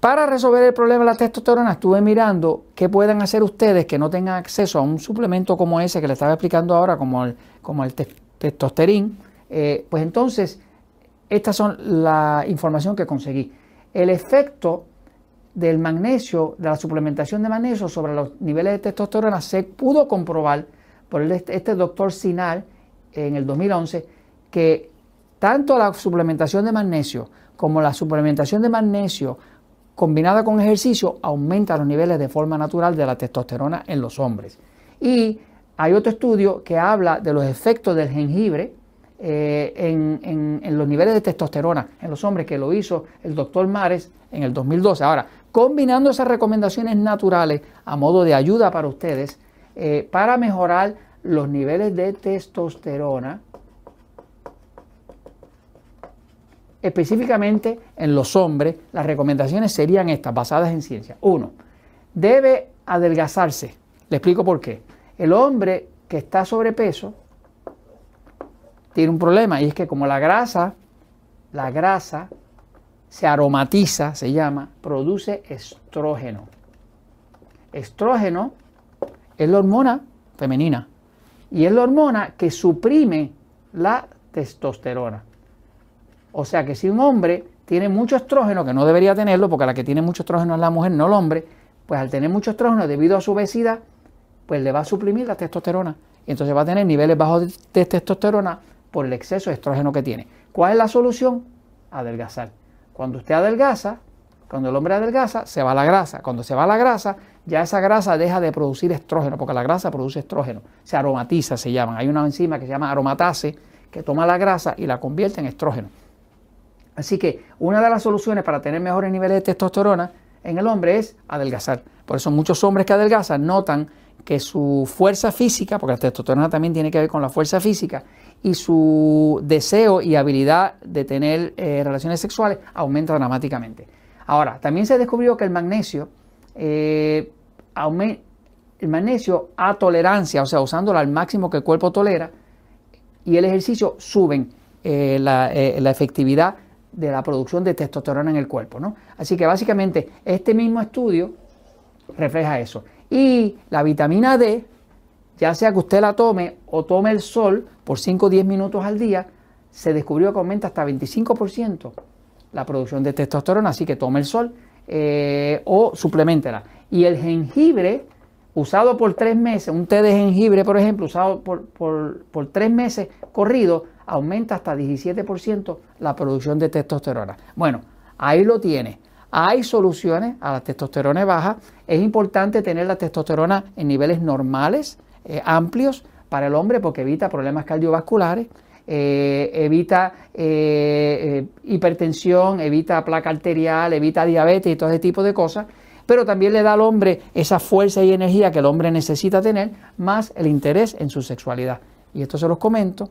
Para resolver el problema de la testosterona, estuve mirando qué pueden hacer ustedes que no tengan acceso a un suplemento como ese que le estaba explicando ahora, como el, como el testosterín. Eh, pues entonces, estas son la información que conseguí. El efecto del magnesio, de la suplementación de magnesio sobre los niveles de testosterona se pudo comprobar por este doctor Sinal en el 2011 que tanto la suplementación de magnesio como la suplementación de magnesio combinada con ejercicio, aumenta los niveles de forma natural de la testosterona en los hombres. Y hay otro estudio que habla de los efectos del jengibre eh, en, los niveles de testosterona en los hombres que lo hizo el doctor Mares en el 2012. Ahora, combinando esas recomendaciones naturales a modo de ayuda para ustedes, eh, para mejorar los niveles de testosterona Específicamente en los hombres, las recomendaciones serían estas, basadas en ciencia. Uno, debe adelgazarse. Le explico por qué. El hombre que está sobrepeso tiene un problema y es que como la grasa, la grasa se aromatiza, se llama, produce estrógeno. Estrógeno es la hormona femenina y es la hormona que suprime la testosterona. O sea que si un hombre tiene mucho estrógeno, que no debería tenerlo, porque la que tiene mucho estrógeno es la mujer, no el hombre, pues al tener mucho estrógeno debido a su obesidad, pues le va a suprimir la testosterona. Y entonces va a tener niveles bajos de testosterona por el exceso de estrógeno que tiene. ¿Cuál es la solución? Adelgazar. Cuando usted adelgaza, cuando el hombre adelgaza, se va la grasa. Cuando se va la grasa, ya esa grasa deja de producir estrógeno, porque la grasa produce estrógeno. Se aromatiza, se llama, Hay una enzima que se llama aromatase, que toma la grasa y la convierte en estrógeno. Así que una de las soluciones para tener mejores niveles de testosterona en el hombre es adelgazar. Por eso muchos hombres que adelgazan notan que su fuerza física, porque la testosterona también tiene que ver con la fuerza física, y su deseo y habilidad de tener eh, relaciones sexuales aumenta dramáticamente. Ahora, también se descubrió que el magnesio, eh, el magnesio a tolerancia, o sea, usándola al máximo que el cuerpo tolera, y el ejercicio suben eh, la efectividad de la producción de testosterona en el cuerpo. ¿no? Así que básicamente este mismo estudio refleja eso. Y la vitamina D, ya sea que usted la tome o tome el sol por 5 o 10 minutos al día, se descubrió que aumenta hasta 25% la producción de testosterona, así que tome el sol o eh, o suplementela. Y el jengibre, usado por 3 meses, un té de jengibre, por ejemplo, usado por, por, por 3 meses corrido, aumenta hasta 17% la producción de testosterona. Bueno, ahí lo tiene. Hay soluciones a la testosterona baja. Es importante tener la testosterona en niveles normales, eh, amplios, para el hombre porque evita problemas cardiovasculares. Eh, evita eh, hipertensión, evita placa arterial, evita diabetes y todo ese tipo de cosas, pero también le da al hombre esa fuerza y energía que el hombre necesita tener, más el interés en su sexualidad. Y esto se los comento